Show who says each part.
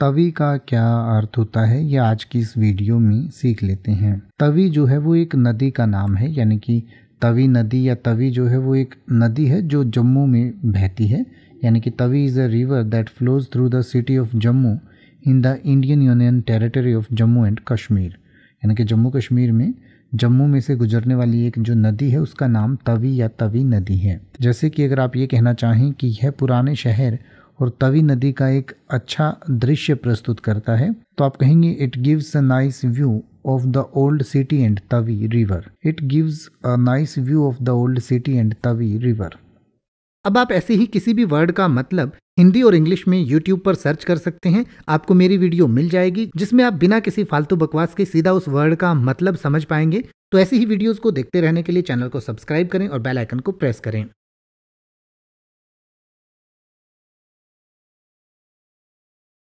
Speaker 1: तवी का क्या अर्थ होता है ये आज की इस वीडियो में सीख लेते हैं तवी जो है वो एक नदी का नाम है यानी कि तवी नदी या तवी जो है वो एक नदी है जो जम्मू में बहती है यानी कि Tawi is a river that flows through the city of Jammu in the Indian union territory of Jammu and Kashmir यानी कि जम्मू कश्मीर में जम्मू में से गुजरने वाली एक जो नदी है उसका नाम तवी या तवी नदी है जैसे कि अगर आप ये कहना चाहें कि यह पुराने शहर और तवी नदी का एक अच्छा दृश्य प्रस्तुत करता है तो आप कहेंगे it gives a nice view of the old city and Tawi river it gives a nice view of the old city and Tawi river अब आप ऐसे ही किसी भी वर्ड का मतलब हिंदी और इंग्लिश में यूट्यूब पर सर्च कर सकते हैं आपको मेरी वीडियो मिल जाएगी जिसमें आप बिना किसी फालतू बकवास के सीधा उस वर्ड का मतलब समझ पाएंगे तो ऐसी ही वीडियोस को देखते रहने के लिए चैनल को सब्सक्राइब करें और बेल आइकन को प्रेस करें